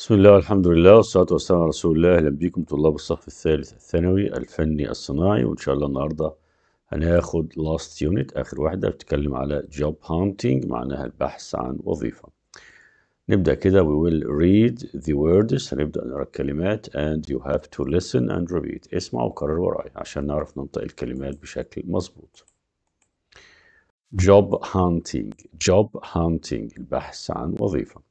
بسم الله والحمد لله والصلاة والسلام على رسول الله أهلا بيكم طلاب الصف الثالث الثانوي الفني الصناعي وإن شاء الله النهاردة هناخد لاست يونت آخر واحدة بتتكلم على جوب hunting معناها البحث عن وظيفة نبدأ كده we will read the words هنبدأ نقرأ الكلمات and you have to listen and repeat اسمع وكرر وراي عشان نعرف ننطق الكلمات بشكل مظبوط job hunting job hunting البحث عن وظيفة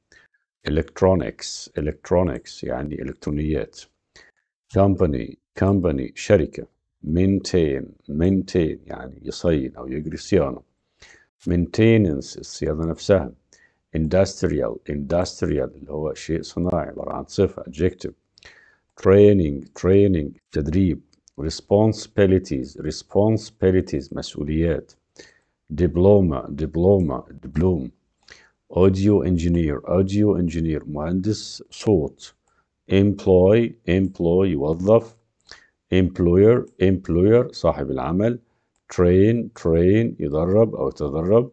electronics electronics يعني إلكترونيات company company شركة maintain maintain يعني يصين أو يجري صيانة maintenance الصيانة نفسها industrial industrial اللي هو شيء صناعي عبارة عن صفة adjective training training تدريب responsibilities responsibilities مسؤوليات diploma diploma diploma اوديو انجينير اوديو انجينير مهندس صوت employ employ يوظف employer employer صاحب العمل train train يدرب أو تدرب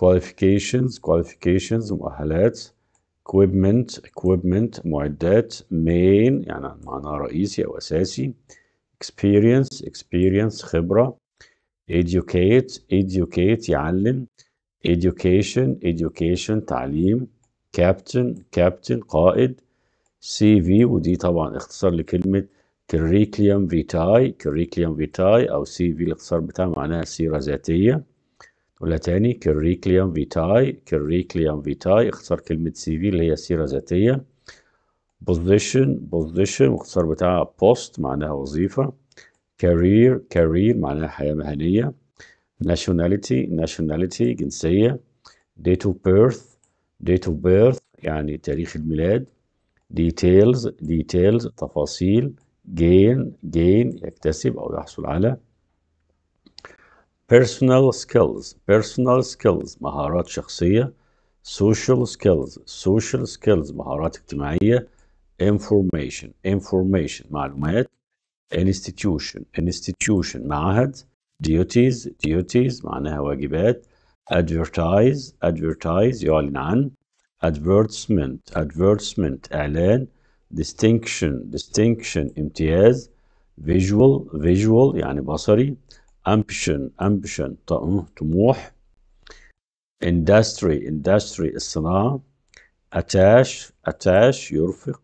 qualifications qualifications مؤهلات equipment equipment معدات main يعني معناه رئيسي أو أساسي experience experience خبرة educate educate يعلم education education تعليم captain captain قائد سي في ودي طبعا اختصار لكلمة curriculum vitae curriculum vitae أو سي في الاختصار بتاعها معناها سيرة ذاتية ولا تاني curriculum vitae curriculum vitae اختصار كلمة سي في اللي هي سيرة ذاتية position position الاختصار بتاعها post معناها وظيفة career career معناها حياة مهنية nationality nationality جنسية date of birth date of birth يعني تاريخ الميلاد details details تفاصيل gain gain يكتسب أو يحصل على personal skills personal skills مهارات شخصية social skills social skills مهارات اجتماعية information information معلومات institution institution معهد duties duties معناها واجبات advertise advertise يعلن عن advertisement advertisement إعلان distinction distinction امتياز visual visual يعني بصري ambition ambition طموح industry industry الصناعة attach attach يرفق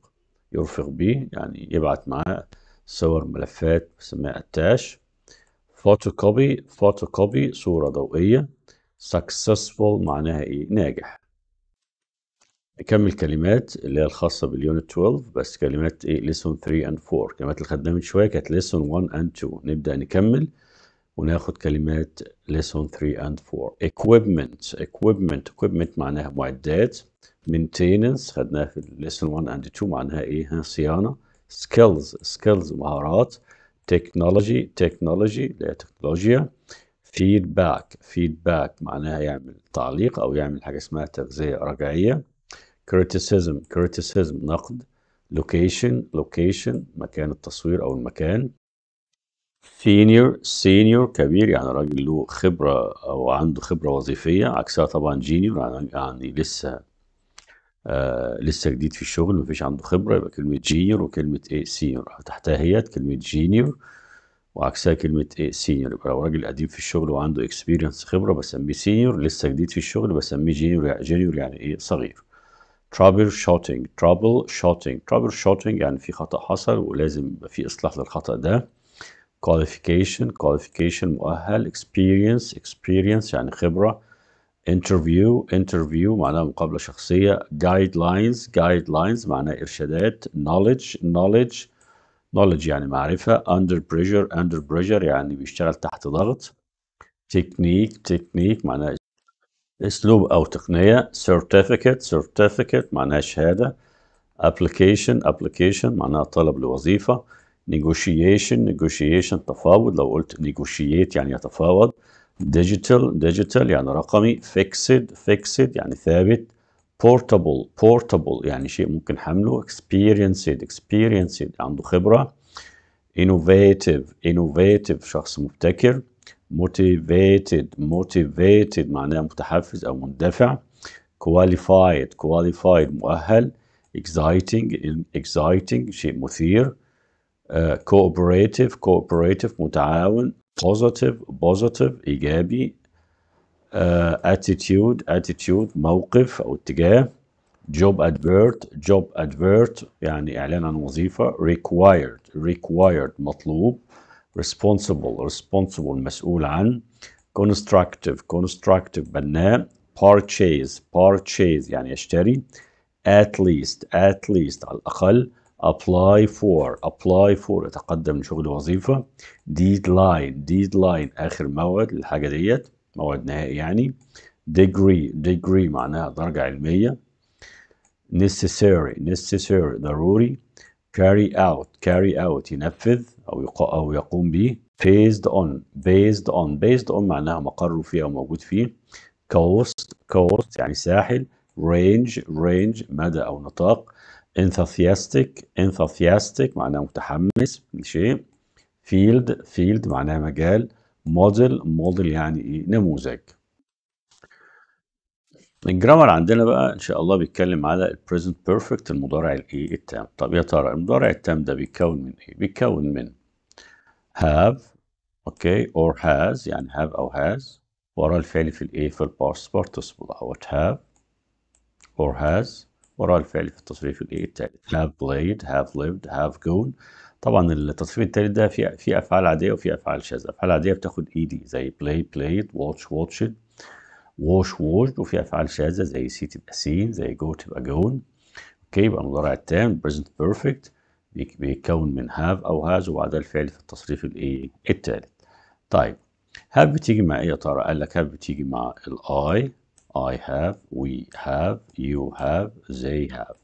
يرفق به يعني يبعث معاه صور ملفات بسميها attach photocopy photocopy صورة ضوئية successful معناها ايه ناجح نكمل كلمات اللي هي الخاصة باليونت 12 بس كلمات ايه lesson 3 and 4 كلمات اللي خدناها من شوية كانت lesson 1 and 2 نبدأ نكمل وناخد كلمات lesson 3 and 4 equipment equipment equipment معناها معدات maintenance خدناها في lesson 1 and 2 معناها ايه صيانة skills skills مهارات تكنولوجي تكنولوجي اللي هي تكنولوجيا فيدباك فيدباك معناها يعمل تعليق او يعمل حاجه اسمها تغذيه رجعيه كريتيسيزم كريتيسيزم نقد لوكيشن لوكيشن مكان التصوير او المكان سينيور سينيور كبير يعني راجل له خبره او عنده خبره وظيفيه عكسها طبعا جينيور يعني لسه آه، لسه جديد في الشغل مفيش عنده خبرة يبقى كلمة جينيور وكلمة ايه سينيور تحتها هيت كلمة جينيور وعكسها كلمة ايه سينيور يبقى لو راجل قديم في الشغل وعنده اكسبيرينس خبرة بسميه سينيور لسه جديد في الشغل بسميه جينيور يعني جينيور يعني ايه صغير ترابل شوتنج ترابل شوتنج ترابل شوتنج يعني في خطأ حصل ولازم يبقى في إصلاح للخطأ ده كواليفيكيشن كواليفيكيشن مؤهل اكسبيرينس اكسبيرينس يعني خبرة interview interview معناها مقابله شخصيه guidelines guidelines معناها ارشادات knowledge knowledge knowledge يعني معرفه under pressure under pressure يعني بيشتغل تحت ضغط technique technique معناها اسلوب او تقنيه certificate certificate معناها شهاده application application معناها طلب لوظيفه negotiation negotiation تفاوض لو قلت negotiate يعني يتفاوض ديجيتال ديجيتال يعني رقمي فيكسد فيكسد يعني ثابت بورتابل بورتابل يعني شيء ممكن حمله اكسبيرينسد اكسبيرينسد عنده خبرة انوفيتيف انوفيتيف شخص مبتكر موتيفيتد موتيفيتد معناه متحفز أو مندفع كواليفايد كواليفايد مؤهل اكسايتنج اكسايتنج شيء مثير uh, كوبريتيف متعاون positive positive إيجابي uh, attitude attitude موقف أو اتجاه job advert job advert يعني إعلان عن وظيفة required required مطلوب responsible responsible مسؤول عن constructive constructive بناء purchase purchase يعني يشتري at least at least على الأقل apply for apply for اتقدم لشغل وظيفه deadline deadline اخر موعد للحاجه ديت موعد نهائي يعني degree degree معناها درجه علميه necessary necessary ضروري carry out carry out ينفذ او او يقوم به based on based on based on معناها مقره فيه او موجود فيه coast coast يعني ساحل range range مدى او نطاق enthusiastic enthusiastic معناه متحمس شيء field field معناه مجال model model يعني ايه نموذج الجرامر عندنا بقى ان شاء الله بيتكلم على present perfect المضارع الايه التام طب يا ترى المضارع التام ده بيتكون من ايه بيتكون من have اوكي okay, or has يعني have او has ورا الفعل في الايه في past participle اهوت have or has وراء الفعل في التصريف الثالث have played have lived have gone طبعا التصريف الثالث ده في في افعال عاديه وفي افعال شاذه افعال عاديه بتاخد اي e دي زي play played watch watched wash washed وفي افعال شاذه زي see تبقى seen زي go تبقى gone اوكي يبقى المضارع التام present perfect بيتكون من have او has وبعدها الفعل في التصريف الايه الثالث طيب have بتيجي مع ايه يا ترى قال لك have بتيجي مع الاي I have we have you have they have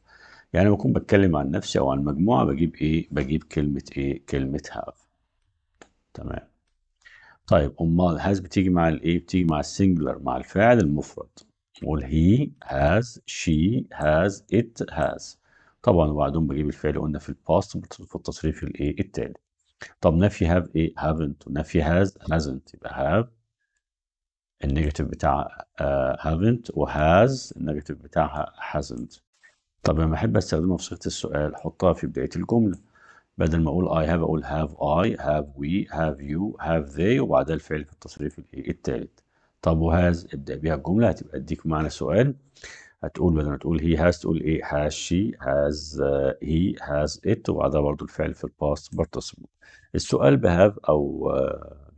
يعني بكون بتكلم عن نفسي او عن مجموعه بجيب ايه بجيب كلمه ايه كلمه have تمام طيب امال has بتيجي مع الايه بتيجي مع السنجلر مع الفاعل المفرد نقول هي هاز شي هاز ات هاز طبعا وبعدهم بجيب الفعل قلنا في الباست في التصريف الايه التالي طب نفي هاف ايه هافنت ونفي هاز هازنت يبقى هاف النيجاتيف بتاع آه، هافنت وهاز النيجاتيف بتاعها هازنت طب لما احب استخدمها في صيغه السؤال حطها في بدايه الجمله بدل ما اقول اي هاف اقول هاف اي هاف وي هاف يو هاف ذي وبعدها الفعل في التصريف الثالث طب وهاز ابدا بيها الجمله هتبقى اديك معنى سؤال هتقول بدل ما تقول هي هاز تقول ايه هاز شي هاز هي هاز ات وبعدها برضو الفعل في الباست بارتيسيبل السؤال بهاف او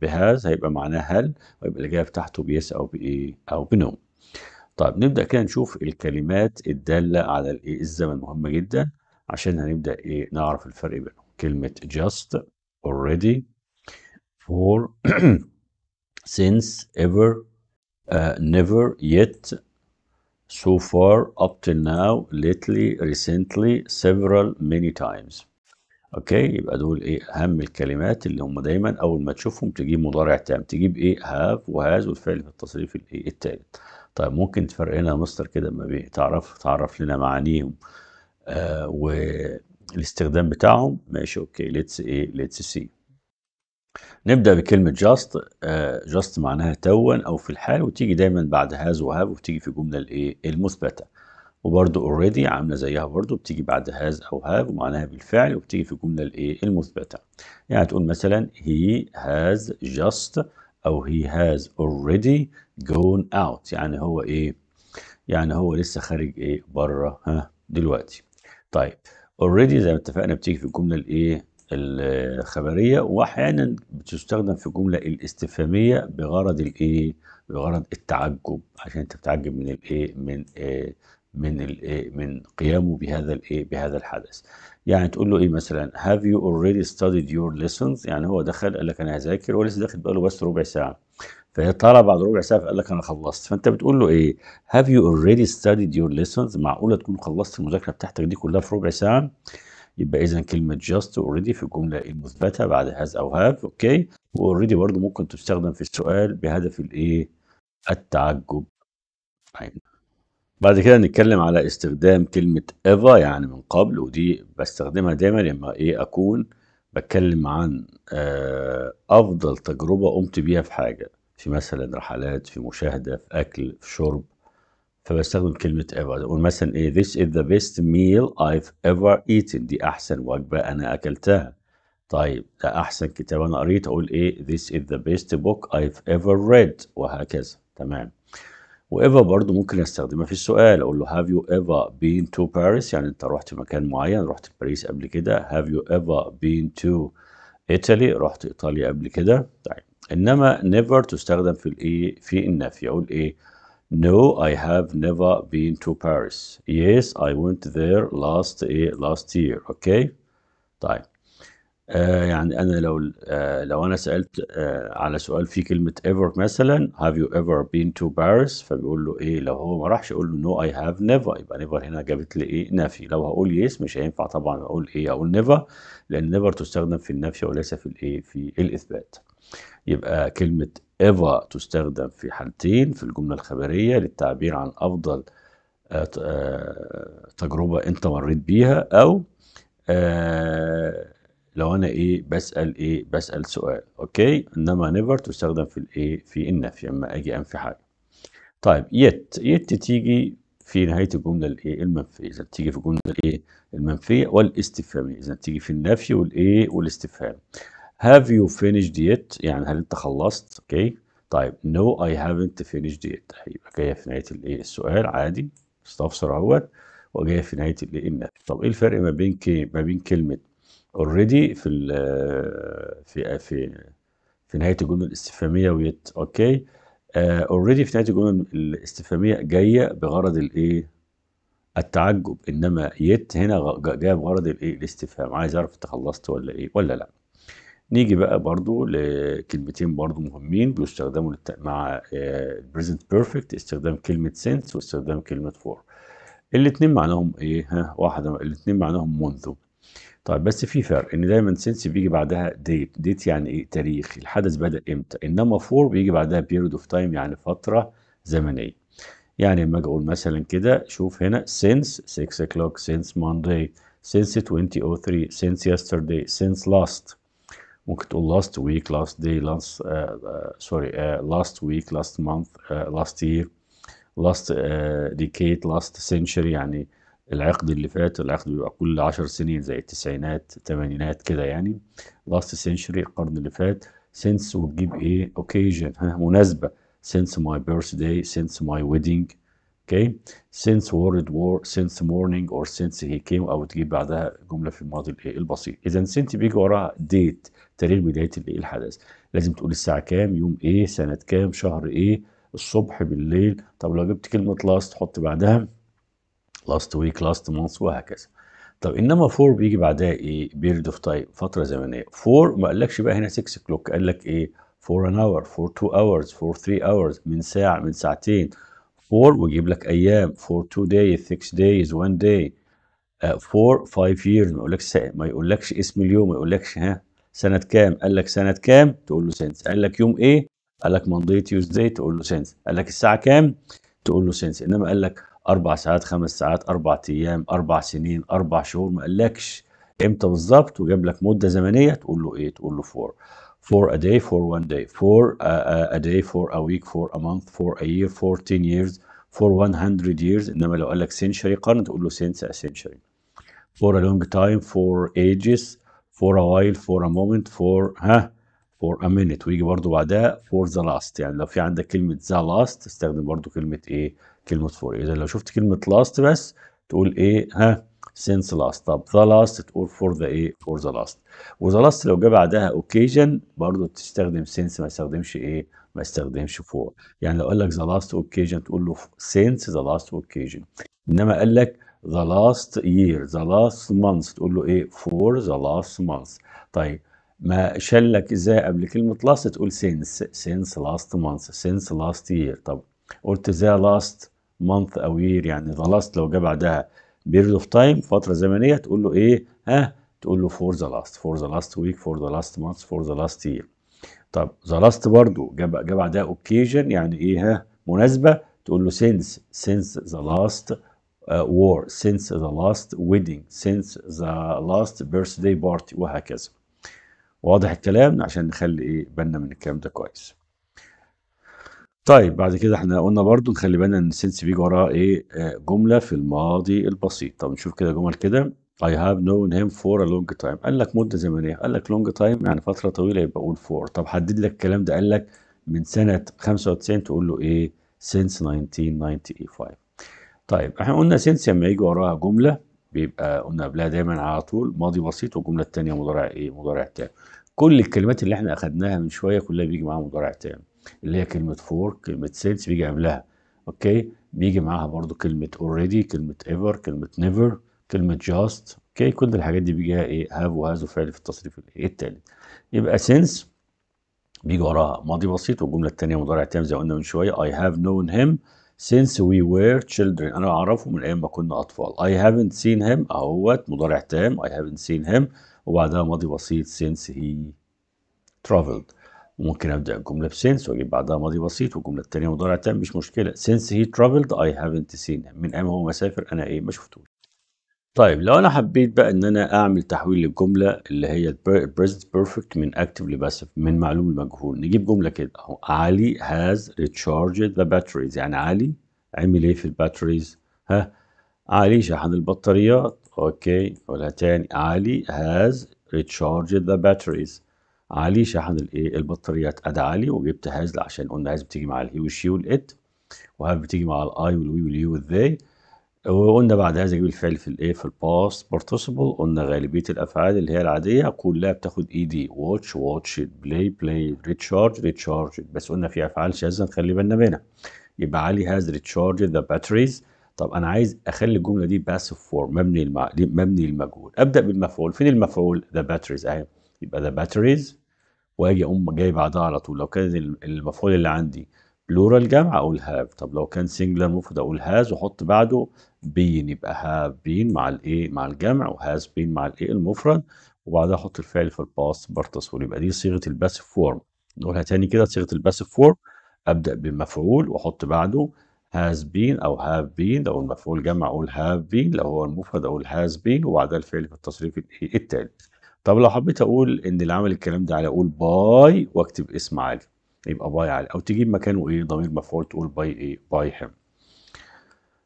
بهاز هيبقى معناه هل ويبقى الاجابه بتاعته بيس او بايه او بنو طيب نبدا كده نشوف الكلمات الداله على الايه الزمن مهمه جدا عشان هنبدا ايه نعرف الفرق بينهم كلمه just already for since ever uh, never yet so far, up till now, lately, recently, several, many times. اوكي يبقى دول ايه اهم الكلمات اللي هم دايما اول ما تشوفهم تجيب مضارع تام تجيب ايه هاف وهاز والفعل في التصريف الايه التالت طيب ممكن تفرق لنا مستر كده ما بين تعرف تعرف لنا معانيهم آه والاستخدام بتاعهم ماشي اوكي ليتس ايه ليتس سي نبدأ بكلمة جاست آه، جاست معناها توا أو في الحال وتيجي دايما بعد هاز وهاف وبتيجي في الجملة الإيه المثبتة وبرضه اوريدي عاملة زيها برضه بتيجي بعد هاز أو هاف ومعناها بالفعل وبتيجي في الجملة الإيه المثبتة يعني تقول مثلا he has just أو he has already gone out يعني هو إيه يعني هو لسه خارج إيه بره ها دلوقتي طيب already زي ما اتفقنا بتيجي في الجملة الإيه الخبريه واحيانا بتستخدم في الجمله الاستفهاميه بغرض الايه بغرض التعجب عشان انت بتعجب من الايه من إيه من الايه من قيامه بهذا الايه بهذا الحدث يعني تقول له ايه مثلا have you already studied your lessons يعني هو دخل قال لك انا هذاكر هو لسه داخل بقاله بس ربع ساعه فهي طالع بعد ربع ساعه فقال لك انا خلصت فانت بتقول له ايه have you already studied your lessons معقوله تكون خلصت المذاكره بتاعتك دي كلها في ربع ساعه يبقى اذا كلمه جاست اوريدي في الجمله المثبته بعد هاز او هاف اوكي واوريدي برضو ممكن تستخدم في السؤال بهدف الايه التعجب طيب. بعد كده نتكلم على استخدام كلمه ايفا يعني من قبل ودي بستخدمها دايما لما ايه اكون بتكلم عن آه، افضل تجربه قمت بيها في حاجه في مثلا رحلات في مشاهده في اكل في شرب فبستخدم كلمة ever أقول مثلا إيه this is the best meal I've ever eaten دي أحسن وجبة أنا أكلتها طيب ده أحسن كتاب أنا قريت أقول إيه this is the best book I've ever read وهكذا تمام وإيفا برضو ممكن استخدمها في السؤال أقول له have you ever been to Paris يعني أنت رحت مكان معين رحت باريس قبل كده have you ever been to Italy رحت إيطاليا قبل كده طيب إنما never تستخدم في الإيه في النفي أقول إيه No, I have never been to Paris. Yes, I went there last eh, last year. Okay. طيب آه، يعني أنا لو آه، لو أنا سألت آه، على سؤال فيه كلمة ever مثلا have you ever been to Paris فبيقول له إيه لو هو ما راحش يقول له no I have never يبقى never هنا جابت لي إيه نفي لو هقول yes مش هينفع طبعا أقول إيه أقول never لأن never تستخدم في النفي وليس في الإيه في الإثبات. يبقى كلمة ever تستخدم في حالتين في الجملة الخبرية للتعبير عن أفضل آه، آه، تجربة أنت مريت بيها أو آه، لو أنا إيه بسأل إيه بسأل سؤال أوكي إنما never تستخدم في الإيه في النفي أما أجي أنفي حاجة طيب يت يت تيجي في نهاية الجملة الإيه المنفية إذا تيجي في الجملة الإيه المنفية والاستفهامية إذا تيجي في النفي والإيه والاستفهام Have you finished yet؟ يعني هل أنت خلصت؟ أوكي طيب No I haven't finished yet هيبقى جاية في نهاية الإيه السؤال عادي استفسر أهوت وجاية في نهاية الإيه النفي طب إيه الفرق ما بين ما بين كلمة already في الـ في في في نهاية الجملة الاستفهامية ويت أوكي okay. اوريدي آه، في نهايه الجمله الاستفهاميه جايه بغرض الايه؟ التعجب انما يت هنا جايه بغرض الايه؟ الاستفهام عايز اعرف انت خلصت ولا ايه ولا لا. نيجي بقى برضو لكلمتين برضو مهمين بيستخدموا مع البريزنت آه، بيرفكت استخدام كلمة سينس واستخدام كلمة فور الاتنين معناهم ايه ها واحدة الاتنين معناهم منذ طيب بس في فرق ان دايما سينس بيجي بعدها ديت ديت يعني ايه تاريخ الحدث بدأ امتى انما فور بيجي بعدها بيريد اوف تايم يعني فترة زمنية يعني لما اجي اقول مثلا كده شوف هنا سينس 6 o'clock since Monday since 2003 since yesterday since last ممكن تقول last week last day last uh, uh, sorry uh, last week last month uh, last year last uh, decade last century يعني العقد اللي فات العقد بيبقى كل عشر سنين زي التسعينات الثمانينات كده يعني last century القرن اللي فات since وتجيب ايه occasion مناسبة since my birthday since my wedding اوكي since world war since morning or since he came او تجيب بعدها جمله في الماضي الايه البسيط اذا since بيجي وراها date تاريخ بدايه الايه الحدث لازم تقول الساعه كام يوم ايه سنه كام شهر ايه الصبح بالليل طب لو جبت كلمه last حط بعدها last week last month وهكذا طب انما فور بيجي بعدها ايه بيريد اوف تايم فتره زمنيه فور ما قالكش بقى هنا 6 كلوك قال لك ايه فور ان اور فور تو اورز فور ثري اورز من ساعه من ساعتين 4 ويجيب لك ايام 4 2 days 6 days 1 day 4 uh, 5 years ما يقولكش ما يقولكش اسم اليوم ما يقولكش ها سنة كام قال لك سنة كام تقول له سنس قال لك يوم ايه قال لك مانداي تيوزداي تقول له سنس قال لك الساعة كام تقول له سنس انما قال لك اربع ساعات خمس ساعات اربع ايام اربع سنين اربع شهور ما قالكش امتى بالظبط وجاب لك مدة زمنية تقول له ايه تقول له 4 for a day, for one day, for a, a day, for a week, for a month, for a year, for 10 years, for 100 years انما لو قال لك century قرن تقول له since a century for a long time for ages for a while for a moment for ها for a minute ويجي برضه بعدها for the last يعني لو في عندك كلمة the last استخدم برضه كلمة ايه كلمة for اذا لو شفت كلمة last بس تقول ايه ها since last طب the last تقول for the ايه for the last و the last لو جه بعدها occasion برضه تستخدم since ما استخدمش ايه ما استخدمش for يعني لو قال لك the last occasion تقول له since the last occasion انما قال لك the last year the last month تقول له ايه for the last month طيب ما شلك ازاي قبل كلمة last تقول since since last month since last year طب قلت ازاي last month او year يعني the last لو جه بعدها بيريد اوف تايم فتره زمنيه تقول له ايه ها تقول له فور ذا لاست فور ذا لاست ويك فور ذا لاست مانث فور ذا لاست يير طب ذا لاست برده جاب جاب بعدها اوكيجن يعني ايه ها مناسبه تقول له سينس سينس ذا لاست وور سينس ذا لاست ويدنج سينس ذا لاست last birthday party وهكذا واضح الكلام عشان نخلي ايه بالنا من الكلام ده كويس طيب بعد كده احنا قلنا برضو نخلي بالنا ان سينس بيجي وراها ايه جمله في الماضي البسيط طب نشوف كده جمل كده I have known him for a long time قال لك مده زمنيه قال لك long time يعني فتره طويله يبقى قول for طب حدد لك الكلام ده قال لك من سنه 95 تقول له ايه since 1995 طيب احنا قلنا سينس لما يجي وراها جمله بيبقى قلنا قبلها دايما على طول ماضي بسيط والجمله الثانيه مضارع ايه مضارع تام كل الكلمات اللي احنا اخدناها من شويه كلها بيجي معاها مضارع تام اللي هي كلمه فور كلمه سيلز بيجي قبلها اوكي بيجي معاها برضو كلمه اوريدي كلمه ايفر كلمه نيفر كلمه جاست اوكي كل الحاجات دي بيجيها ايه هاف وهاز وفعل في التصريف إيه التالت يبقى سينس بيجي وراها ماضي بسيط والجمله التانية مضارع تام زي ما قلنا من شويه اي هاف نون هيم since we were children انا اعرفه من ايام ما كنا اطفال I haven't seen him اهوت مضارع تام I haven't seen him وبعدها ماضي بسيط since he traveled وممكن ابدا الجمله بسينس واجيب بعدها ماضي بسيط والجمله الثانيه مضارع تام مش مشكله سينس هي ترافلد اي هافنت سين من ايام هو مسافر انا ايه ما شفتوش طيب لو انا حبيت بقى ان انا اعمل تحويل للجمله اللي هي البريزنت بيرفكت من اكتف لباسف من معلوم المجهول نجيب جمله كده اهو علي هاز ريتشارجد ذا باتريز يعني علي عمل ايه في الباتريز ها علي شحن البطاريات اوكي ولا تاني علي هاز ريتشارجد ذا باتريز عالي شحن الايه البطاريات اد عالي وجبت هاز عشان قلنا هاز بتيجي مع الهي والشي والات وهاز بتيجي مع الاي والوي واليو والذي وقلنا بعد هذا اجيب الفعل في الايه في الباست بارتيسيبل قلنا غالبيه الافعال اللي هي العاديه كلها بتاخد اي دي واتش واتش بلاي بلاي ريتشارج ريتشارج بس قلنا في افعال شاذه نخلي بالنا منها يبقى علي هاز ريتشارج ذا باتريز طب انا عايز اخلي الجمله دي باسف فورم مبني المع... مبني المجهول ابدا بالمفعول فين المفعول ذا باتريز اهي يبقى ده باتريز واجي اقوم جاي بعدها على طول لو كان المفعول اللي عندي بلورال جمع اقول هاف طب لو كان سنجلر مفرد اقول هاز واحط بعده بين يبقى هاف بين مع الايه مع الجمع وهاز بين مع الايه المفرد وبعدها احط الفعل في الباست بارتسول يبقى دي صيغه الباسف فورم نقولها تاني كده صيغه الباسف فورم ابدا بالمفعول واحط بعده هاز بين او هاف بين لو المفعول جمع اقول هاف بين لو هو المفرد اقول هاز بين وبعدها الفعل في التصريف الثالث طب لو حبيت اقول ان اللي عمل الكلام ده علي اقول باي واكتب اسم علي يبقى باي علي او تجيب مكانه ايه ضمير مفعول تقول باي ايه باي هيم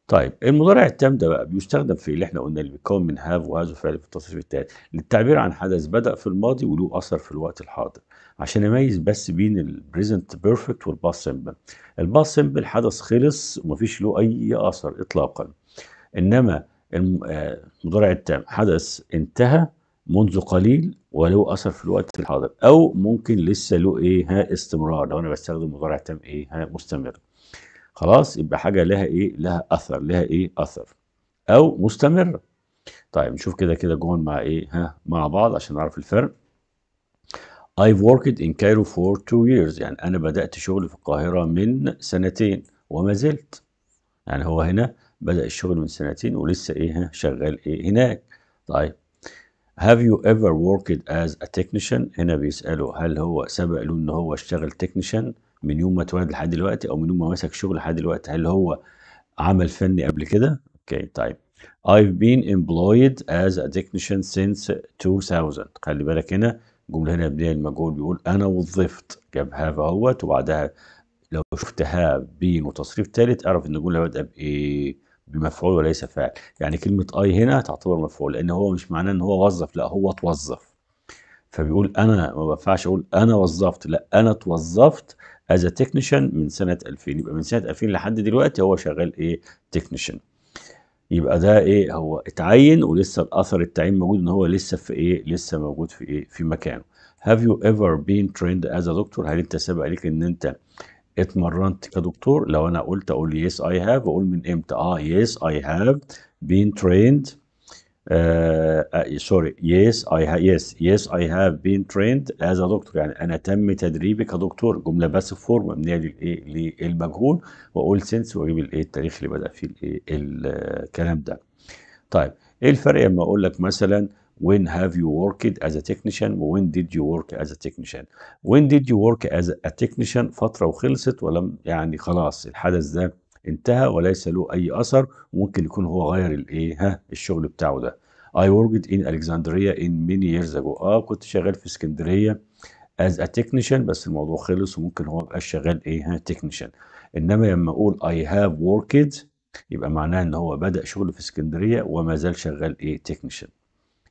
طيب المضارع التام ده بقى بيستخدم في اللي احنا قلنا اللي بيتكون من هاف وهاز وفعل في التصريف التالي للتعبير عن حدث بدا في الماضي وله اثر في الوقت الحاضر عشان اميز بس بين البريزنت بيرفكت والباس سمبل الباس سمبل حدث خلص ومفيش له اي اثر اطلاقا انما آه، المضارع التام حدث انتهى منذ قليل وله اثر في الوقت الحاضر او ممكن لسه له ايه ها استمرار لو انا بستخدم مضارع تام ايه ها مستمر خلاص يبقى حاجه لها ايه لها اثر لها ايه اثر او مستمر طيب نشوف كده كده جون مع ايه ها مع بعض عشان نعرف الفرق I've worked in Cairo for two years يعني انا بدات شغل في القاهره من سنتين وما زلت يعني هو هنا بدأ الشغل من سنتين ولسه ايه ها شغال ايه هناك طيب have you ever worked as a technician هنا بيسأله هل هو سبق له ان هو اشتغل technician من يوم ما اتولد لحد دلوقتي او من يوم ما مسك شغل لحد دلوقتي هل هو عمل فني قبل كده اوكي طيب I've been employed as a technician since 2000 خلي بالك هنا الجملة هنا مبنية المجهول بيقول أنا وظفت جاب هاف أهوت وبعدها لو شفت هاف بين وتصريف ثالث أعرف إن الجملة بادئة بإيه بمفعول وليس فاعل يعني كلمة أي هنا تعتبر مفعول لأن هو مش معناه إن هو وظف لا هو توظف فبيقول أنا ما بنفعش أقول أنا وظفت لا أنا توظفت از تكنيشن من سنة 2000 يبقى من سنة 2000 لحد دلوقتي هو شغال إيه تكنيشن يبقى ده إيه هو اتعين ولسه الأثر التعيين موجود إن هو لسه في إيه لسه موجود في إيه في مكانه Have you ever been trained as a doctor؟ هل أنت سبق ليك إن أنت اتمرنت كدكتور لو انا قلت اقول يس اي هاف اقول من امتى اه يس اي هاف بين تريند سوري يس اي يس يس اي هاف بين تريند از ا دكتور يعني انا تم تدريبي كدكتور جمله بس فورم مبنيه للايه للمجهول إيه واقول سنس واجيب الايه التاريخ اللي بدا فيه الايه آه، الكلام ده طيب ايه الفرق لما اقول لك مثلا when have you worked as a technician when did you work as a technician when did you work as a technician فترة وخلصت ولم يعني خلاص الحدث ده انتهى وليس له أي أثر ممكن يكون هو غير الإيه ها الشغل بتاعه ده I worked in Alexandria in many years ago آه كنت شغال في اسكندرية as a technician بس الموضوع خلص وممكن هو بقى شغال إيه ها technician إنما لما أقول I have worked يبقى معناه إن هو بدأ شغل في اسكندرية وما زال شغال إيه technician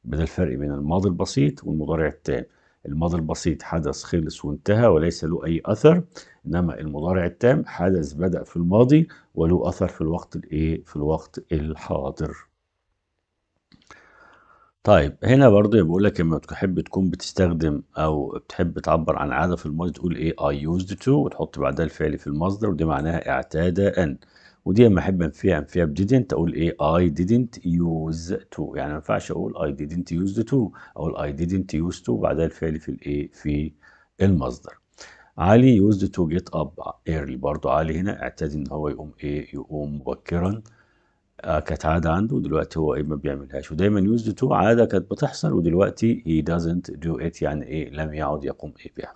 ده الفرق بين الماضي البسيط والمضارع التام الماضي البسيط حدث خلص وانتهى وليس له أي أثر إنما المضارع التام حدث بدأ في الماضي وله أثر في الوقت الإيه في الوقت الحاضر طيب هنا برضه بقول لك لما تحب تكون بتستخدم او بتحب تعبر عن عاده في الماضي تقول ايه I used to وتحط بعدها الفعل في المصدر ودي معناها اعتاد ان وديما احب انفيها انفيها بديدنت اقول ايه اي ديدنت يوز تو يعني ما ينفعش اقول اي ديدنت يوز تو اقول اي ديدنت يوز تو بعدها الفعل في الايه في المصدر علي يوزد تو جيت اب ايرلي برضه علي هنا اعتاد ان هو يقوم ايه يقوم مبكرا آه كانت عاده عنده ودلوقتي هو ايه ما بيعملهاش ودايما يوزد تو عاده كانت بتحصل ودلوقتي he doesn't do it يعني ايه لم يعد يقوم ايه بها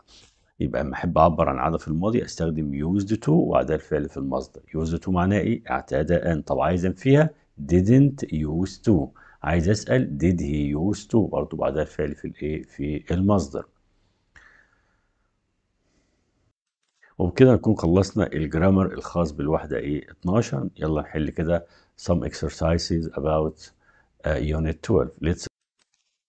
يبقى لما احب اعبر عن عادة في الماضي استخدم يوزد تو وأداة الفعل في المصدر يوزد تو معناه ايه اعتاد ان طب عايز انفيها didn't use to عايز اسال did he use to برضه بعدها الفعل في الايه في المصدر وبكده نكون خلصنا الجرامر الخاص بالوحدة ايه 12 يلا نحل كده some exercises about uh, unit 12 let's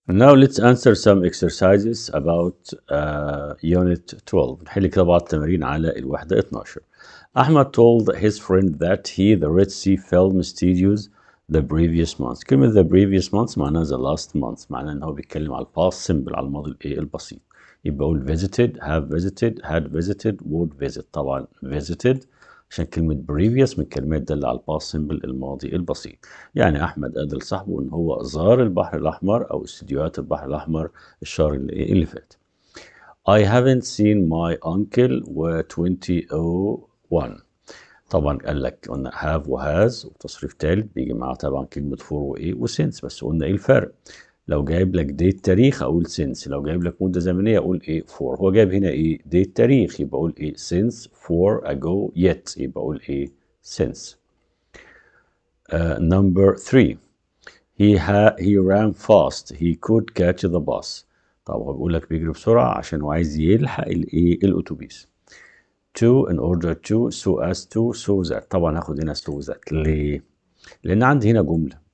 Now let's answer some exercises about uh, unit 12 نحل كده بعض على الوحدة 12 Ahmad told his friend that he the Red Sea fell mysterious the previous month كلمة the previous month معناها the last month معناها ان هو بيتكلم على الباست simple على الماضي الايه البسيط يبقى visited have visited had visited would visit طبعا visited عشان كلمة بريفيوس من كلمات دل على الباس سيمبل الماضي البسيط يعني أحمد قادر صاحبه إن هو زار البحر الأحمر أو استديوهات البحر الأحمر الشهر اللي, اللي فات I haven't seen my uncle و 2001 طبعا قال لك قلنا have و has وتصريف ثالث بيجي معاه طبعا كلمة for و ايه و since بس قلنا إيه الفرق لو جايب لك ديت تاريخ اقول سينس لو جايب لك مده زمنيه اقول ايه فور هو جايب هنا ايه ديت تاريخ يبقى اقول ايه سينس فور اجو يت يبقى اقول ايه سينس نمبر 3 هي ها هي ران فاست هي كود كاتش ذا bus طب هو بيقول لك بيجري بسرعه عشان هو عايز يلحق الايه الاتوبيس تو ان اوردر تو سو اس تو سو ذات طبعا هاخد هنا سو ذات ليه لان عندي هنا جمله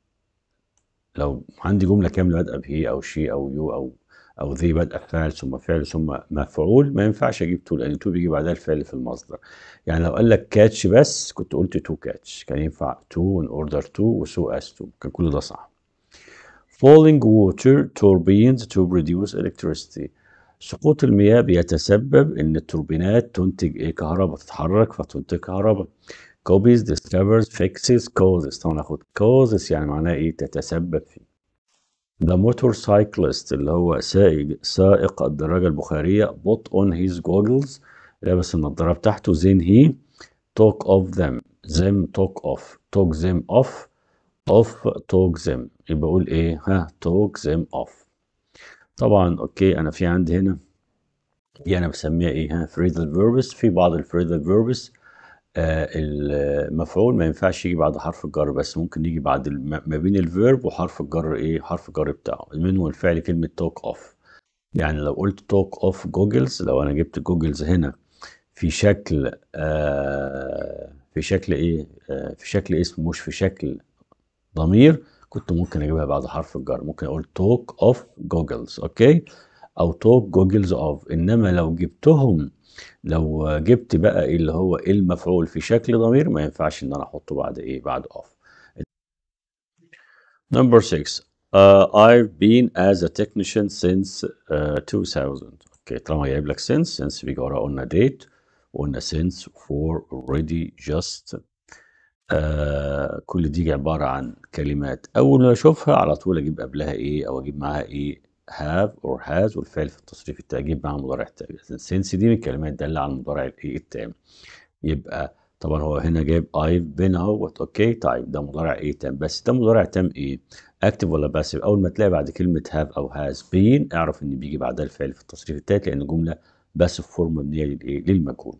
لو عندي جمله كامله بادئه بهي او شي او يو او او ذي بادئه فاعل ثم فعل ثم مفعول ما ينفعش اجيب تو لان تو بيجي بعدها الفعل في المصدر يعني لو قال لك كاتش بس كنت قلت تو كاتش كان ينفع تو ان اوردر تو وسو اس تو كان كل ده صح falling water turbines to produce electricity سقوط المياه بيتسبب ان التوربينات تنتج ايه كهرباء تتحرك فتنتج كهرباء copies discovers fixes causes طبعا ناخد causes يعني معناها ايه تتسبب فيه The motorcyclist اللي هو سائق سائق الدراجة البخارية put on his goggles لابس النضارة بتاعته then he talk of them them talk off talk them off off talk them يبقى اقول ايه ها talk them off طبعا اوكي انا في عندي هنا دي انا بسميها ايه ها phrasal verbs في بعض الفريزل verbs آه، المفعول ما ينفعش يجي بعد حرف الجر بس ممكن يجي بعد ما بين الفيرب وحرف الجر ايه حرف الجر بتاعه منه الفعل كلمه توك اوف يعني لو قلت توك اوف جوجلز لو انا جبت جوجلز هنا في شكل آه في شكل ايه آه في شكل اسم مش في شكل ضمير كنت ممكن اجيبها بعد حرف الجر ممكن اقول توك اوف جوجلز اوكي او توك جوجلز اوف انما لو جبتهم لو جبت بقى اللي هو إيه المفعول في شكل ضمير ما ينفعش ان انا احطه بعد ايه بعد اوف نمبر 6 I've been as a technician since uh, 2000 اوكي طالما جايب لك since since بيجي وراه قلنا date وقلنا since for already just uh, كل دي عبارة عن كلمات أول ما أشوفها على طول أجيب قبلها إيه أو أجيب معاها إيه هاف اور هاز والفعل في التصريف التعجيب مع مضارع التعجيب سنس دي من الكلمات الدالة على المضارع الايه التام يبقى طبعا هو هنا جايب I've بين out اوكي طيب ده مضارع ايه تام بس ده مضارع تام ايه اكتف ولا باسف اول ما تلاقي بعد كلمه هاف او هاز بين اعرف ان بيجي بعدها الفعل في التصريف التالت لان جمله بس فورم مبنيه للايه للمجهول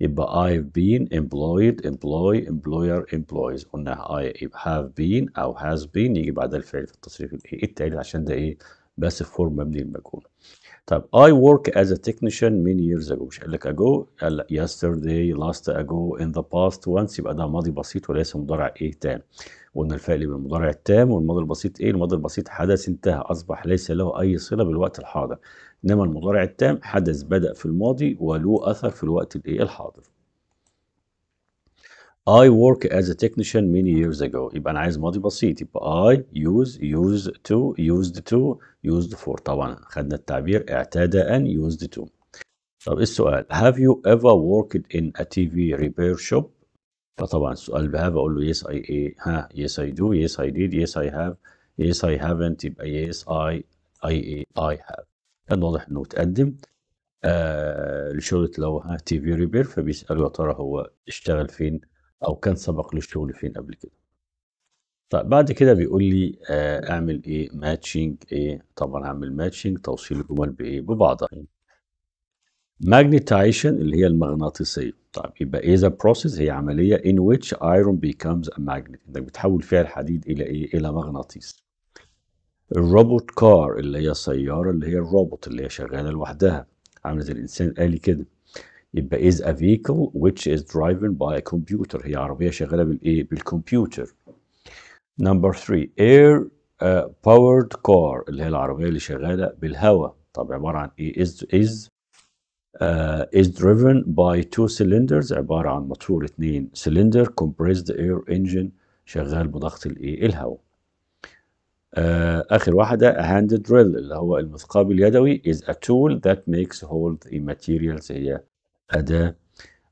يبقى I've been employed employ employer employees قلنا I have been أو has been يجي بعدها الفعل في التصريف التالي عشان ده إيه بس فورم مبني للمجهول طب I work as a technician many years ago مش قال لك ago قال yesterday last ago in the past once يبقى ده ماضي بسيط وليس مضارع ايه تام وقلنا الفعل بين المضارع التام والماضي البسيط ايه الماضي البسيط حدث انتهى اصبح ليس له اي صله بالوقت الحاضر انما المضارع التام حدث بدا في الماضي وله اثر في الوقت الايه الحاضر I work as a technician many years ago يبقى انا عايز ماضي بسيط يبقى I use used to used to used for طبعا خدنا التعبير اعتاد ان used to طب السؤال have you ever worked in a TV repair shop فطبعا السؤال بهاف اقول له yes I a ها yes I do yes I did yes I have yes I haven't يبقى yes I I a I have كان واضح انه تقدم آه لشغلة لو ها تي في ريبير فبيسأله يا ترى هو اشتغل فين او كان سبق له الشغل فين قبل كده طيب بعد كده بيقول لي آه اعمل ايه ماتشنج ايه طبعا اعمل ماتشنج توصيل الجمل بايه ببعضها magnetization اللي هي المغناطيسيه طيب يبقى ايه ذا بروسيس هي عمليه in which iron becomes a magnet انك بتحول فيها الحديد الى ايه الى مغناطيس الروبوت كار اللي هي السياره اللي هي الروبوت اللي هي شغاله لوحدها عامله زي الانسان الي كده يبقى is a vehicle which is driven by a computer هي عربية شغالة بالإيه؟ بالكمبيوتر number 3 air uh, powered car اللي هي العربية اللي شغالة بالهواء طب عبارة عن إيه is is uh, is driven by two cylinders عبارة عن مطور اتنين cylinder compressed air engine شغال بضغط الايه الهواء آخر واحدة a hand drill اللي هو المثقاب اليدوي is a tool that makes hold the materials هي أداة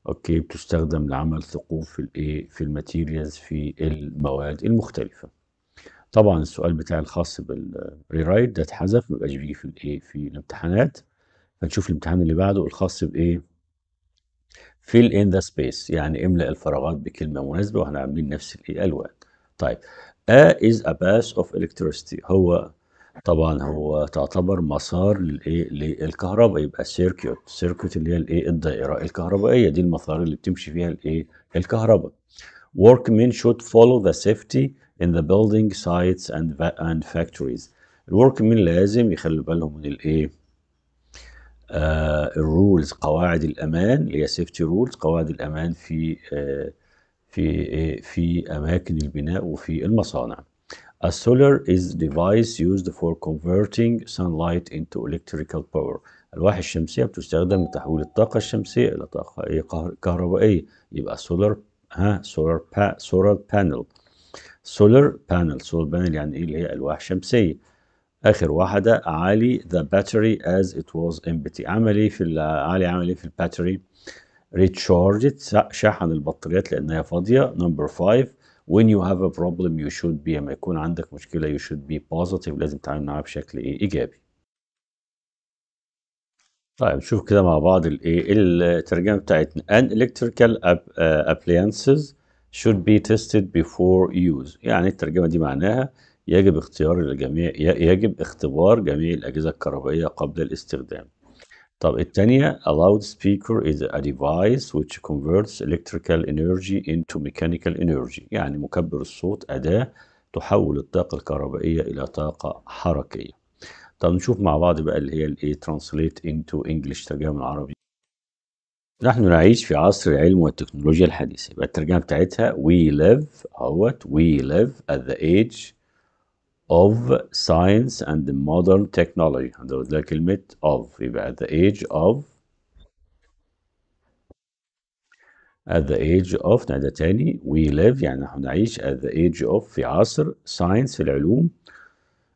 أوكي بتستخدم لعمل ثقوب في الإيه في الماتيريالز في المواد المختلفة طبعا السؤال بتاع الخاص بالريرايت ده اتحذف مبقاش بيجي في الإيه في الامتحانات هنشوف الامتحان اللي بعده الخاص بإيه fill in the space يعني املأ الفراغات بكلمة مناسبة واحنا عاملين نفس الألوان طيب A is a pass of electricity هو طبعا هو تعتبر مسار للايه للكهرباء يبقى سيركيوت سيركيوت اللي هي الايه الدائره الكهربائيه دي المسار اللي بتمشي فيها الايه الكهرباء workmen should follow the safety in the building sites and and factories الوركمن لازم يخلوا بالهم من الايه آه، الرولز uh, قواعد الامان اللي هي سيفتي رولز قواعد الامان في uh, في إيه؟ في اماكن البناء وفي المصانع A solar is device used for converting sunlight into electrical power. الواح الشمسية بتستخدم لتحويل الطاقة الشمسية إلى طاقة إيه، كهربائية يبقى solar ها solar pa solar panel solar panel solar panel يعني إيه اللي هي ألواح شمسية آخر واحدة عالي the battery as it was empty عمل إيه في عالي عمل إيه في الباتري recharge it شحن البطاريات لأنها فاضية number 5 when you have a problem you should be لما يكون عندك مشكلة you should be positive لازم تتعامل معاها بشكل ايه ايجابي طيب نشوف كده مع بعض الايه إيه الترجمة بتاعتنا an electrical آه، appliances should be tested before use يعني الترجمة دي معناها يجب اختيار الجميع يجب اختبار جميع الأجهزة الكهربائية قبل الاستخدام طب الثانية a speaker is a device which converts electrical energy into mechanical energy يعني مكبر الصوت أداة تحول الطاقة الكهربائية إلى طاقة حركية طب نشوف مع بعض بقى اللي هي الايه translate into English ترجمة من العربي نحن نعيش في عصر العلم والتكنولوجيا الحديثة يبقى الترجمة بتاعتها we live اهوت we live at the age of science and modern technology هذا لها كلمة of يبقى at the age of at the age of نعيدها تاني we live يعني نحن نعيش at the age of في عصر science في العلوم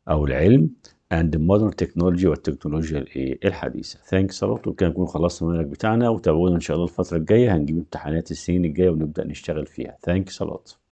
أو العلم and modern technology والتكنولوجيا الايه الحديثه a lot وبكده نكون خلصنا المنهج بتاعنا وتابعونا ان شاء الله الفتره الجايه هنجيب امتحانات السنين الجايه ونبدا نشتغل فيها a lot